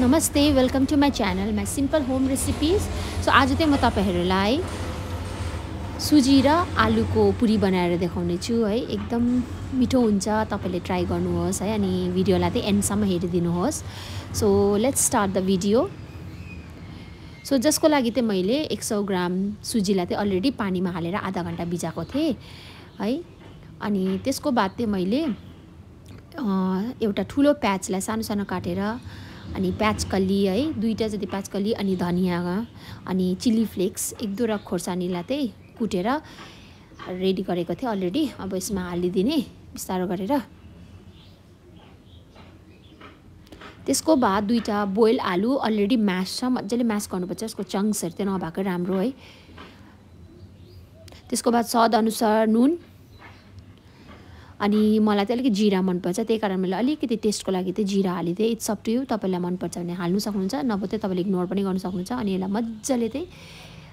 नमस्ते welcome to my channel my simple home recipes so आज चाहिँ म तपाईँहरूलाई सुजी र आलुको पुरी बनाएर देखाउनेछु है एकदम मिठो हुन्छ तपाईँले ट्राई गर्नुहोस् है अनि भिडियोलाई चाहिँ एन्डसम्म हेरिदिनुहोस् so let's start the video so जसको लागि चाहिँ मैले एक सौ ग्राम सुजीलाई चाहिँ अलरेडी पानीमा हालेर आधा घन्टा भिजाएको थिएँ है अनि त्यसको बाद चाहिँ मैले एउटा ठुलो प्याचलाई सानो सानो काटेर अनि प्याज कल्ली है दुईवटा जति प्याज कल्ली अनि धनियाँ अनि चिल्ली फ्लेक्स एक दुईवटा खोर्सानीलाई चाहिँ कुटेर रेडी गरेको थिएँ अलरेडी अब यसमा हालिदिने बिस्तारो गरेर त्यसको बाद दुईवटा बोइल आलु अलरेडी म्यास छ मजाले म्यास गर्नुपर्छ यसको चङ्सहरू त्यो नभएको राम्रो है त्यसको बाद स्वाद अनुसार नुन अनि मलाई चाहिँ अलिकति जिरा मनपर्छ त्यही कारण मैले अलिकति टेस्टको लागि चाहिँ जिरा हालिदिएँ इट्स अप टु यु तपाईँलाई मनपर्छ भने हाल्नु सक्नुहुन्छ नभए चाहिँ तपाईँले इग्नोर पनि गर्नु सक्नुहुन्छ अनि यसलाई मजाले चाहिँ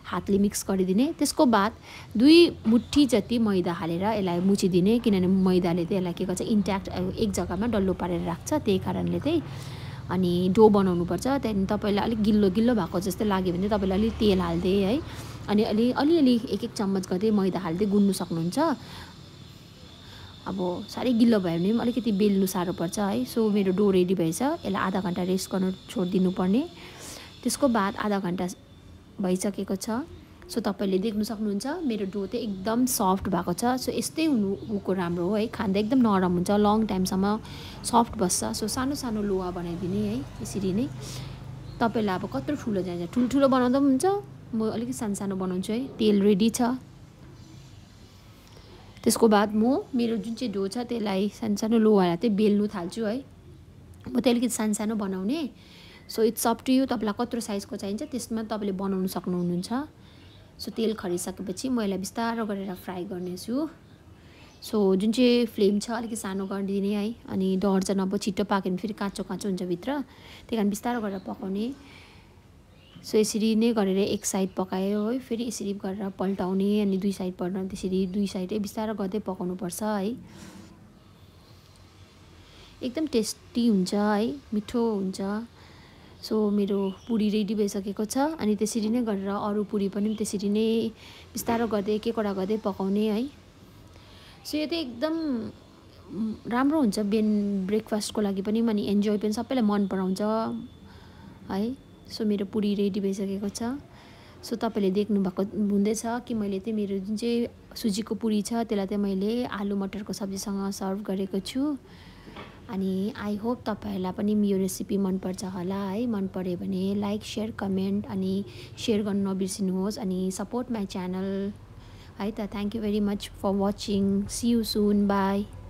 हातले मिक्स गरिदिने त्यसको बाद दुई मुठी जति मैदा हालेर यसलाई मुछिदिने किनभने मैदाले चाहिँ यसलाई के गर्छ इन्ट्याक्ट एक जग्गामा डल्लो पारेर राख्छ त्यही कारणले चाहिँ अनि डो बनाउनुपर्छ त्यहाँदेखि तपाईँलाई अलिक गिल्लो गिल्लो भएको जस्तो लाग्यो भने तपाईँलाई अलिक तेल हालिदिएँ है अनि अलि अलिअलि एक एक चम्मच गर्दै मैदा हालिदिए गुन्नु सक्नुहुन्छ अब साह्रै गिलो भयो भने पनि अलिकति बेल्नु साह्रो पर्छ है सो मेरो डो रेडी भएछ यसलाई आधा घन्टा रेस्ट गर्नु छोडिदिनु पर्ने त्यसको बाद आधा घन्टा भइसकेको छ सो तपाईँले देख्नु सक्नुहुन्छ मेरो डो चाहिँ एकदम सफ्ट भएको छ सो यस्तै हुनु उको राम्रो हो है खाँदा एकदम नरम हुन्छ लङ टाइमसम्म सफ्ट बस्छ सो सानो सानो लोहा बनाइदिने है यसरी नै तपाईँलाई अब कत्रो ठुलो चाहिन्छ ठुल्ठुलो बनाउँदा पनि हुन्छ म अलिकति सानो सानो बनाउँछु है तेल रेडी छ त्यसको बाद म मेरो जुन चाहिँ ढो छ त्यसलाई सानसानो लोहाएर चाहिँ बेल्नु थाल्छु है म त्यही अलिकति सानसानो बनाउने so it's up to you तपाईँलाई कत्रो साइजको चाहिन्छ त्यसमा तपाईँले बनाउनु सक्नुहुनुहुन्छ सो तेल खरिसकेपछि म यसलाई बिस्तारो गरेर फ्राई गर्नेछु सो जुन चाहिँ फ्लेम छ अलिकति सानो गरिदिने है अनि चाहिँ नभए छिट्टो पाक्यो भने फेरि काँचो काँचो हुन्छ भित्र त्यही कारण बिस्तारो गरेर पकाउने सो यसरी नै गरेर एक साइड पकायो है फेरि यसरी गरेर पल्टाउने अनि दुई साइड पर्न त्यसरी दुई साइडै बिस्तारो गर्दै पकाउनु पर्छ है एकदम टेस्टी हुन्छ है मिठो हुन्छ सो मेरो पुरी रेडी भइसकेको छ अनि त्यसरी नै गरेर अरू पुरी पनि त्यसरी नै बिस्तारो गर्दै एक एकवटा गर्दै पकाउने है सो यो त एकदम राम्रो हुन्छ बिहान ब्रेकफास्टको लागि पनि अनि इन्जोय पनि सबैलाई मन पराउँछ है सो मेरो पुरी रेडी भइसकेको छ सो तपाईँले भएको हुँदैछ कि मैले चाहिँ मेरो जुन चाहिँ सुजीको पुरी छ त्यसलाई चाहिँ मैले आलु मटरको सब्जीसँग सर्भ गरेको छु अनि आई होप तपाईँहरूलाई पनि यो रेसिपी मनपर्छ होला है मन पऱ्यो भने लाइक सेयर कमेन्ट अनि सेयर गर्नु नबिर्सिनुहोस् अनि सपोर्ट माई च्यानल है त thank you very much for watching see you soon by